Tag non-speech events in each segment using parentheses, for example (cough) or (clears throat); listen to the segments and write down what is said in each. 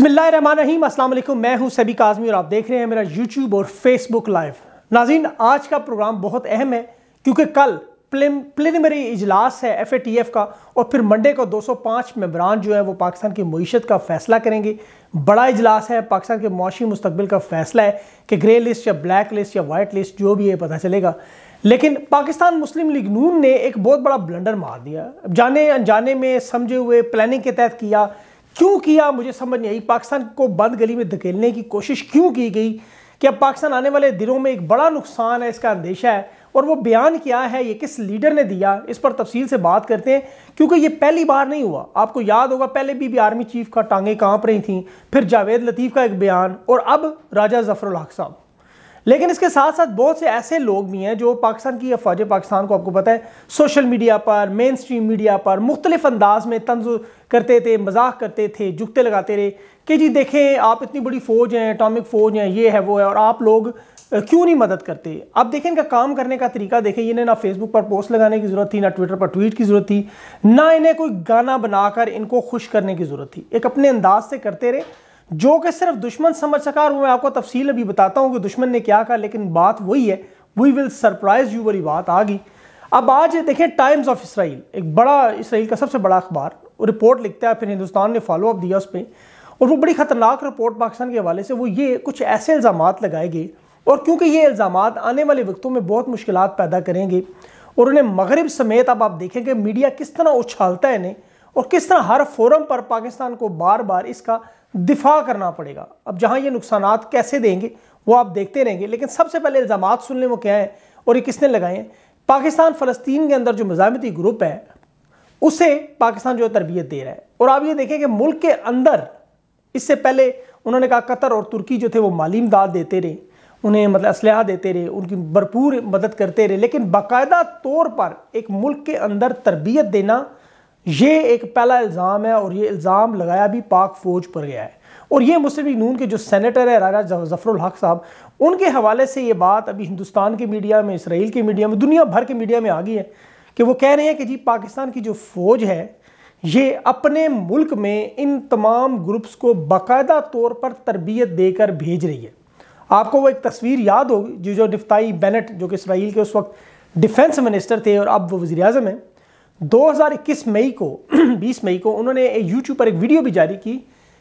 बिसमीम अल्लाम मैं हूं सभी काजमी और आप देख रहे हैं मेरा यूट्यूब और फेसबुक लाइव नाजीन आज का प्रोग्राम बहुत अहम है क्योंकि कल प्लिनमरी इजलास है एफ ए टी एफ का और फिर मंडे को 205 मेम्बरान जो है वो पाकिस्तान की मीशत का फैसला करेंगे बड़ा इजलास है पाकिस्तान के मुशी मुस्तबिल का फैसला है कि ग्रे लिस्ट या ब्लैक लिस्ट या वाइट लिस्ट जो भी है पता चलेगा लेकिन पाकिस्तान मुस्लिम लीग नून ने एक बहुत बड़ा ब्लंडर मार दिया जाने अनजाने में समझे हुए प्लानिंग के तहत किया क्यों किया मुझे समझ नहीं आई पाकिस्तान को बंद गली में धकेलने की कोशिश क्यों की गई कि अब पाकिस्तान आने वाले दिनों में एक बड़ा नुकसान है इसका अंदेशा है और वो बयान क्या है ये किस लीडर ने दिया इस पर तफसील से बात करते हैं क्योंकि ये पहली बार नहीं हुआ आपको याद होगा पहले भी, भी आर्मी चीफ का टांगे कांप रही थी फिर जावेद लतीफ़ का एक बयान और अब राजा जफरुल हक साहब लेकिन इसके साथ साथ बहुत से ऐसे लोग भी हैं जो पाकिस्तान की अफवाज पाकिस्तान को आपको पता है सोशल मीडिया पर मेन स्ट्रीम मीडिया पर मुख्तलिफ अंदाज में तंज करते थे मजाक करते थे जुकते लगाते रहे कि जी देखें आप इतनी बड़ी फ़ौज हैं एटॉमिक फ़ौज हैं ये है वो है और आप लोग क्यों नहीं मदद करते अब देखें इनका काम करने का तरीका देखें इन्हें ना फेसबुक पर पोस्ट लगाने की ज़रूरत थी ना ट्विटर पर ट्वीट की ज़रूरत थी ना इन्हें कोई गाना बनाकर इनको खुश करने की ज़रूरत थी एक अपने अंदाज से करते रहे जो कि सिर्फ दुश्मन समझ सका और मैं आपको तफसील अभी बताता हूँ कि दुश्मन ने क्या कहा लेकिन बात वही है वी विल सरप्राइज यू वाली बात आ गई अब आज देखें टाइम्स ऑफ इसराइल एक बड़ा इसराइल का सबसे बड़ा अखबार रिपोर्ट लिखता है फिर हिंदुस्तान ने फॉलोअप दिया उस पर और वो बड़ी ख़तरनाक रिपोर्ट पाकिस्तान के हवाले से वो ये कुछ ऐसे इल्ज़ाम लगाए गए और क्योंकि ये इल्ज़ाम आने वाले वक्तों में बहुत मुश्किल पैदा करेंगे और उन्हें मगरब समेत अब आप देखेंगे मीडिया किस तरह उछालता है इन्हें और किस तरह हर फोरम पर पाकिस्तान को बार बार इसका दिफा करना पड़ेगा अब जहाँ ये नुकसान कैसे देंगे वो आप देखते रहेंगे लेकिन सबसे पहले इल्ज़ाम सुन लें वो क्या है और ये किसने लगाए हैं पाकिस्तान फ़लस्तीन के अंदर जो मजामती ग्रुप है उसे पाकिस्तान जो तरबियत दे रहा है और आप ये देखें कि मुल्क के अंदर इससे पहले उन्होंने कहा कतर और तुर्की जो थे वो माली इमदाद देते रहे उन्हें मतलब असलहा देते रहे उनकी भरपूर मदद करते रहे लेकिन बाकायदा तौर पर एक मुल्क के अंदर तरबियत देना ये एक पहला इल्ज़ाम है और ये इल्ज़ाम लगाया भी पाक फ़ौज पर गया है और ये मुस्लिम लीग नून के जो सेनेटर है राजा जफरुल हक साहब उनके हवाले से ये बात अभी हिंदुस्तान के मीडिया में इसराइल के मीडिया में दुनिया भर के मीडिया में आ गई है कि वो कह रहे हैं कि जी पाकिस्तान की जो फ़ौज है ये अपने मुल्क में इन तमाम ग्रुप्स को बाकायदा तौर पर तरबियत देकर भेज रही है आपको वो एक तस्वीर याद होगी जो जो निफ्ताई बेनेट जो कि इसराइल के उस वक्त डिफेंस मिनिस्टर थे और अब वो वज़ी अजम हैं 2021 मई को 20 (clears throat) मई को उन्होंने यूट्यूब पर एक वीडियो भी जारी की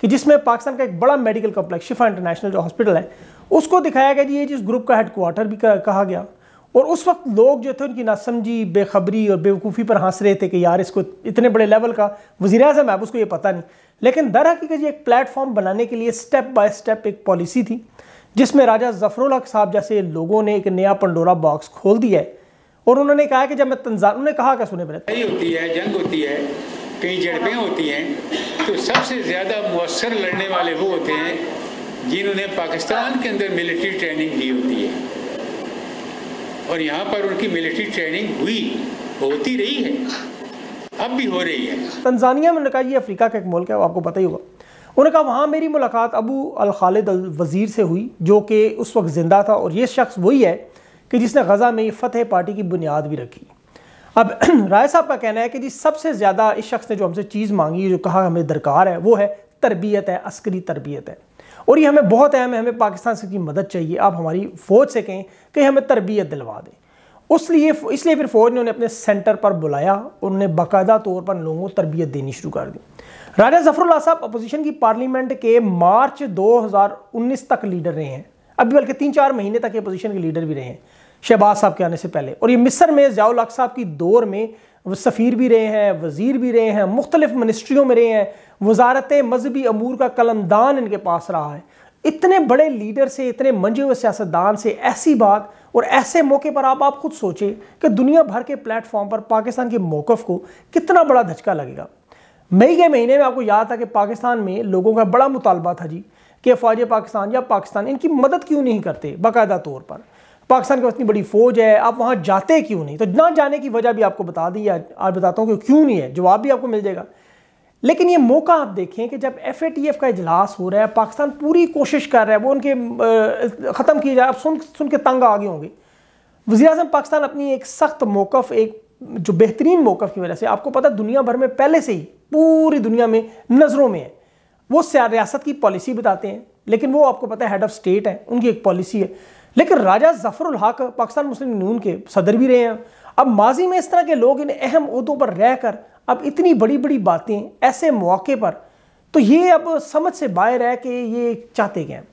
कि जिसमें पाकिस्तान का एक बड़ा मेडिकल कॉम्प्लेक्स शिफा इंटरनेशनल जो हॉस्पिटल है उसको दिखाया गया जी ये जिस ग्रुप का हेडक्वार्टर भी कहा गया और उस वक्त लोग जो थे उनकी नासमझी बेखबरी और बेवकूफ़ी पर हंस रहे थे कि यार इसको इतने बड़े लेवल का वजी अजम है उसको ये पता नहीं लेकिन दर हकीकत ये एक प्लेटफॉर्म बनाने के लिए स्टेप बाय स्टेप एक पॉलिसी थी जिसमें राजा जफरुल हक साहब जैसे लोगों ने एक नया पंडोरा बॉक्स खोल दिया है और उन्होंने कहा कि जब मैं तंजान उन्होंने कहा क्या सुने मेरे होती है जंग होती है कई झड़पें होती हैं तो सबसे ज़्यादा मौसर लड़ने वाले वो होते हैं जिन्होंने पाकिस्तान के अंदर मिलिट्री ट्रेनिंग दी होती है और यहाँ पर उनकी मिलिट्री ट्रेनिंग हुई होती रही है अब भी हो रही है तंजानिया में उन्होंने कहा अफ्रीका का एक मुल्क है आपको पता ही होगा उन्होंने कहा वहाँ मेरी मुलाकात अबू अल खालिद अल वज़ीर से हुई जो कि उस वक्त ज़िंदा था और ये शख्स वही है कि जिसने गज़ा में फ़तेह पार्टी की बुनियाद भी रखी अब (clears throat) राय साहब का कहना है कि जी सबसे ज़्यादा इस शख्स ने जो हमसे चीज़ मांगी जो कहा हमें दरकार है वो है तरबियत है अस्करी तरबियत है और ये हमें बहुत अहम है हमें पाकिस्तान से की मदद चाहिए आप हमारी फ़ौज से कहें कि हमें तरबियत दिलवा दें उस लिए इसलिए फिर फ़ौज ने उन्हें अपने सेंटर पर बुलाया और उन्हें बाकायदा तौर पर लोगों को तरबियत देनी शुरू कर दी राजा जफरुल्ला साहब अपोजिशन की पार्लियामेंट के मार्च 2019 तक लीडर रहे हैं अभी बल्कि तीन चार महीने तक ये पोजीशन के लीडर भी रहे हैं शहबाज साहब के आने से पहले और ये मिस्र में जयाउल हक साहब की दौर में वो सफ़ीर भी रहे हैं वज़ीर भी रहे हैं मुख्तलिफ मिनिस्ट्रियों में रहे हैं वजारत मजहबी अमूर का कलमदान इनके पास रहा है इतने बड़े लीडर से इतने मंजे हुए सियासतदान से ऐसी बात और ऐसे मौके पर आप आप खुद सोचें कि दुनिया भर के प्लेटफॉर्म पर पाकिस्तान के मौक़ को कितना बड़ा धचका लगेगा मई के महीने में आपको याद था कि पाकिस्तान में लोगों का बड़ा मुतालबा था जी कि फ़ौज पाकिस्तान या पाकिस्तान इनकी मदद क्यों नहीं करते बाकायदा तौर पर पाकिस्तान के पास इतनी बड़ी फ़ौज है आप वहाँ जाते क्यों नहीं तो ना जाने की वजह भी आपको बता दी या आज बताता हूँ कि क्यों नहीं है जवाब भी आपको मिल जाएगा लेकिन ये मौका आप देखें कि जब एफ ए टी एफ का इजलास हो रहा है पाकिस्तान पूरी कोशिश कर रहा है वो उनके ख़त्म किए जाए आप सुन सुन के तंग आगे होंगे वजी अजम पाकिस्तान अपनी एक सख्त मौक़ एक जो बेहतरीन मौक़ की वजह से आपको पता दुनिया भर में पहले से ही पूरी दुनिया में नज़रों में है वो रियासत की पॉलिसी बताते हैं लेकिन वो आपको पता है हेड ऑफ स्टेट है उनकी एक पॉलिसी है लेकिन राजा जफरुल हक पाकिस्तान मुस्लिम नून के सदर भी रहे हैं अब माजी में इस तरह के लोग इन अहम उहदों पर रह कर अब इतनी बड़ी बड़ी बातें ऐसे मौके पर तो ये अब समझ से बाहर है कि ये चाहते गए हैं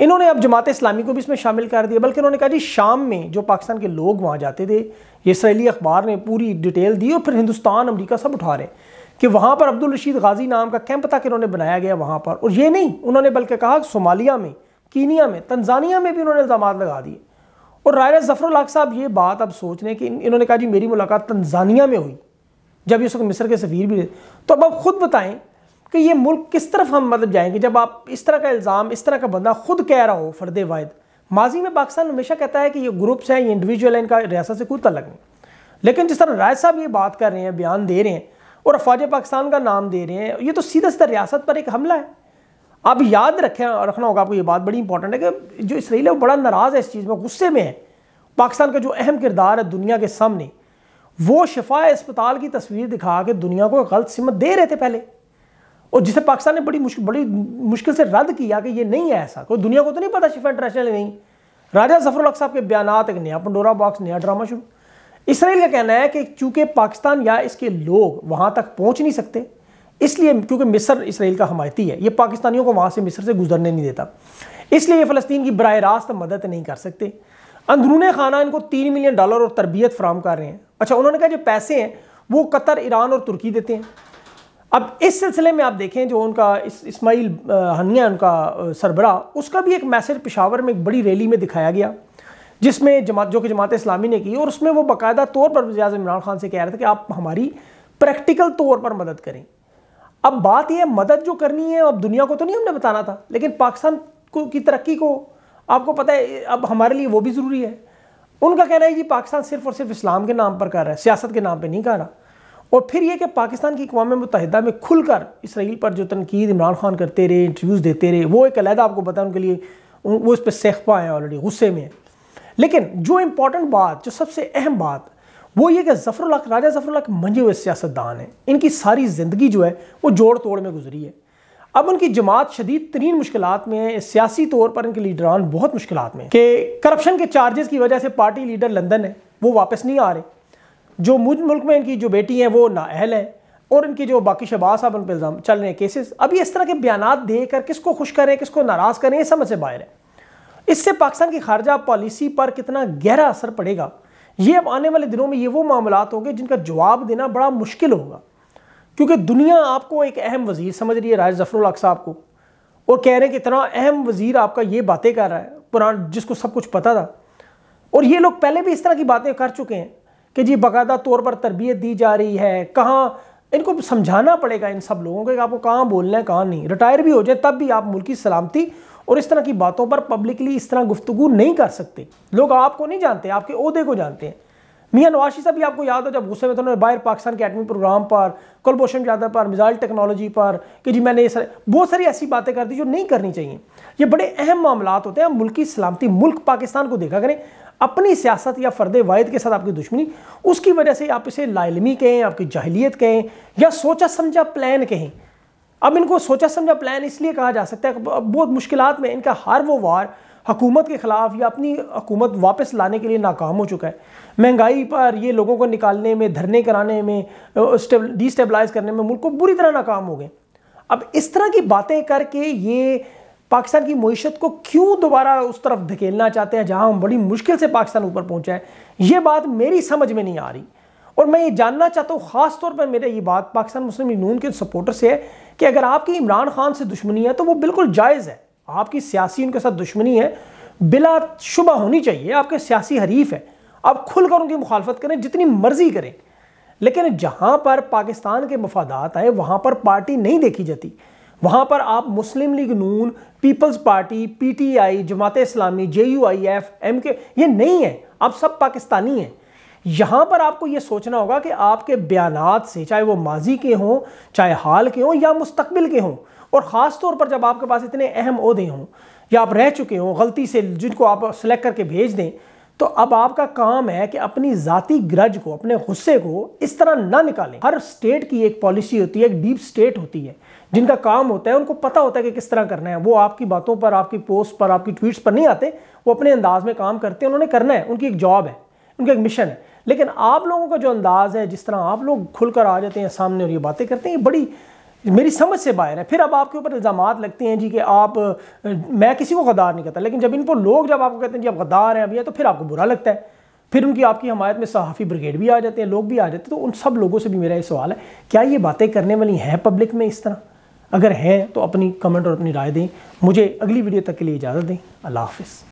इन्होंने अब जमात इस्लामी को भी इसमें शामिल कर दिया बल्कि उन्होंने कहा जी शाम में जो पाकिस्तान के लोग वहाँ जाते थे ये इसराइली अखबार ने पूरी डिटेल दी और फिर हिंदुस्तान अमरीका सब उठा रहे हैं कि वहाँ पर अब्दुल रशीद गाजी नाम का कैंप तक इन्होंने बनाया गया वहाँ पर और ये नहीं उन्होंने बल्कि कहा सोमालिया में कीनिया में तंजानिया में भी उन्होंने इल्ज़ाम लगा दिए और राय जफरल साहब ये बात अब सोच रहे हैं कि इन्होंने कहा जी मेरी मुलाकात तंजानिया में हुई जब इस वक्त मिस्र के सफ़ीर भी तो अब आप ख़ुद बताएं कि ये मुल्क किस तरफ हम मतलब जाएंगे जब आप इस तरह का इल्ज़ाम इस तरह का बंदा खुद कह रहा हो फर्द वायद माजी में पाकिस्तान हमेशा कहता है कि ये ग्रुप्स हैं ये इंडिविजुअल हैं इनका रियासत से कोई तलक नहीं लेकिन जिस तरह राय साहब ये बात कर रहे हैं बयान दे रहे हैं और अफवाज पाकिस्तान का नाम दे रहे हैं ये तो सीधा सीधा रियासत पर एक हमला है आप याद रखें रखना होगा आपको ये बात बड़ी इंपॉर्टेंट है कि जो इसराइल है वो बड़ा नाराज़ है इस चीज़ में गुस्से में है पाकिस्तान का जो अहम किरदार है दुनिया के सामने वो शिफा अस्पताल की तस्वीर दिखा के दुनिया को गलत सिमत दे रहे थे पहले और जिसे पाकिस्तान ने बड़ी मुश्किल बड़ी मुश्किल से रद्द किया कि ये नहीं है ऐसा कोई दुनिया को तो नहीं पता शिफा इंटरनेशनल नहीं राजा जफरुल साहब के बयान एक नया पंडोरा बॉक्स नया ड्रामा शुरू इसराइल का कहना है कि चूंकि पाकिस्तान या इसके लोग वहाँ तक पहुँच नहीं सकते इसलिए क्योंकि मिस्र इसराइल का हमायती है ये पाकिस्तानियों को वहाँ से मिस्र से गुजरने नहीं देता इसलिए ये फ़लस्तीन की बरह रास्त मदद नहीं कर सकते अंदरून खाना इनको तीन मिलियन डॉलर और तरबियत फ्राहम कर रहे हैं अच्छा उन्होंने कहा जो पैसे हैं वो कतर ईरान और तुर्की देते हैं अब इस सिलसिले में आप देखें जो उनका इस, इस्माइल हनिया उनका सरबरा उसका भी एक मैसेज पिशावर में एक बड़ी रैली में दिखाया गया जिसमें जमात जो कि जमात इस्लामी ने की और उसमें वो बाकायदा तौर पर वजाज इमरान खान से कह रहे थे कि आप हमारी प्रैक्टिकल तौर पर मदद करें अब बात यह मदद जो करनी है अब दुनिया को तो नहीं हमने बताना था लेकिन पाकिस्तान को की तरक्की को आपको पता है अब हमारे लिए वो भी ज़रूरी है उनका कहना है जी पाकिस्तान सिर्फ और सिर्फ इस्लाम के नाम पर कर रहा है सियासत के नाम पर नहीं कर रहा और फिर यह कि पाकिस्तान की अकवा मुतहदा में खुलकर इसराइल पर जो तनकीद इमरान खान करते रहे इंटरव्यूज़ देते रहे वो एक अलहदा आपको पता है उनके लिए वो इस पर सेखपा है ऑलरेडी गुस्से में है लेकिन जो इंपॉर्टेंट बात जो सबसे अहम बात वो ये कि जफरुल्ला राजा जफरुल्ला मंजे हुए सियासतदान हैं इनकी सारी ज़िंदगी जो है वो जोड़ तोड़ में गुजरी है अब उनकी जमात शदीद तरीन मुश्किल में है सियासी तौर पर इनके लीडरान बहुत मुश्किल में कि करप्शन के चार्जेस की वजह से पार्टी लीडर लंदन है वो वापस नहीं आ रहे जो मुझ मुल्क में इनकी जो बेटी हैं वो नाअहल हैं और इनके जो बाकी शहबाज साहब उन पर इल्ज़ाम चल रहे हैं केसेस अभी इस तरह के बयान देकर किसको खुश करें किसको नाराज़ करें ये समझ से बाहर है इससे पाकिस्तान की खारजा पॉलिसी पर कितना गहरा असर पड़ेगा ये अब आने वाले दिनों में ये वो मामला होंगे जिनका जवाब देना बड़ा मुश्किल होगा क्योंकि दुनिया आपको एक अहम वजीर समझ रही है राज जफरुल्ला साहब को और कह रहे हैं कि इतना अहम वजीर आपका ये बातें कर रहा है पुरान जिसको सब कुछ पता था और ये लोग पहले भी इस तरह की बातें कर चुके हैं कि जी बाकायदा तौर पर तरबियत दी जा रही है कहाँ इनको समझाना पड़ेगा इन सब लोगों को कि आपको कहाँ बोलना है कहाँ नहीं रिटायर भी हो जाए तब भी आप मुल्क की सलामती और इस तरह की बातों पर पब्लिकली इस तरह गुफ्तु नहीं कर सकते लोग आपको नहीं जानते आपके अहदे को जानते हैं मियाँ नवाशी साहब भी आपको याद हो जब गुस्से में तो उन्होंने बाहर पाकिस्तान के प्रोग्राम पर कुलभूषण यादव पर मिजाइल टेक्नोलॉजी पर कि जी मैंने ये सर बहुत सारी ऐसी बातें कर दी जो नहीं करनी चाहिए ये बड़े अहम मामला होते हैं मुल्क की सलामती मुल्क पाकिस्तान को देखा करें अपनी सियासत या फ़र्द वायद के साथ आपकी दुश्मनी उसकी वजह से आप इसे लालमी कहें आपकी जाहलीत कहें या सोचा समझा प्लान कहें अब इनको सोचा समझा प्लान इसलिए कहा जा सकता है बहुत मुश्किल में इनका हर वो वार हकूमत के ख़िलाफ़ या अपनी हकूमत वापस लाने के लिए नाकाम हो चुका है महंगाई पर ये लोगों को निकालने में धरने कराने में डिस्टेबलाइज करने में मुल्क को बुरी तरह नाकाम हो गए अब इस तरह की बातें करके ये पाकिस्तान की मीशत को क्यों दोबारा उस तरफ धकेलना चाहते हैं जहां हम बड़ी मुश्किल से पाकिस्तान ऊपर पहुंचा है ये बात मेरी समझ में नहीं आ रही और मैं ये जानना चाहता हूँ ख़ास तौर पर मेरे ये बात पाकिस्तान मुस्लिम नून के सपोर्टर से है कि अगर आपकी इमरान खान से दुश्मनी है तो वो बिल्कुल जायज़ है आपकी सियासी उनके साथ दुश्मनी है बिला शुबा होनी चाहिए आपके सियासी हरीफ है आप खुल कर उनकी मुखालफत करें जितनी मर्जी करें लेकिन जहाँ पर पाकिस्तान के मफादात आए वहाँ पर पार्टी नहीं देखी जाती वहाँ पर आप Muslim League Noon Peoples Party P T I Jamaat Islami J U I F M के ये नहीं है आप सब पाकिस्तानी हैं यहां पर आपको यह सोचना होगा कि आपके बयान से चाहे वो माजी के हों चाहे हाल के हों या मुस्तबिल के हों और ख़ास तौर पर जब आपके पास इतने अहम अहदे हों या आप रह चुके हों गलती से जिनको आप सेलेक्ट करके भेज दें तो अब आपका काम है कि अपनी जाति ग्रज को अपने गुस्से को इस तरह ना निकालें हर स्टेट की एक पॉलिसी होती है एक डीप स्टेट होती है जिनका काम होता है उनको पता होता है कि किस तरह करना है वो आपकी बातों पर आपकी पोस्ट पर आपकी ट्वीट्स पर नहीं आते वो अपने अंदाज में काम करते हैं उन्होंने करना है उनकी एक जॉब है उनका एक मिशन है लेकिन आप लोगों का जो अंदाज़ है जिस तरह आप लोग खुलकर आ जाते हैं सामने और ये बातें करते हैं ये बड़ी मेरी समझ से बाहर है फिर अब आपके ऊपर इल्ज़ाम लगते हैं जी कि आप मैं किसी को गद्दार नहीं कहता लेकिन जब इन पर लोग जब आपको कहते हैं जी आप गद्दार हैं भैया तो फिर आपको बुरा लगता है फिर उनकी आपकी हमायत में सहाफ़ी ब्रिगेड भी आ जाते हैं लोग भी आ जाते हैं तो उन सब लोगों से भी मेरा ये सवाल है क्या ये बातें करने वाली हैं पब्लिक में इस तरह अगर हैं तो अपनी कमेंट और अपनी राय दें मुझे अगली वीडियो तक के लिए इजाज़त दें अल्लाह हाफिज़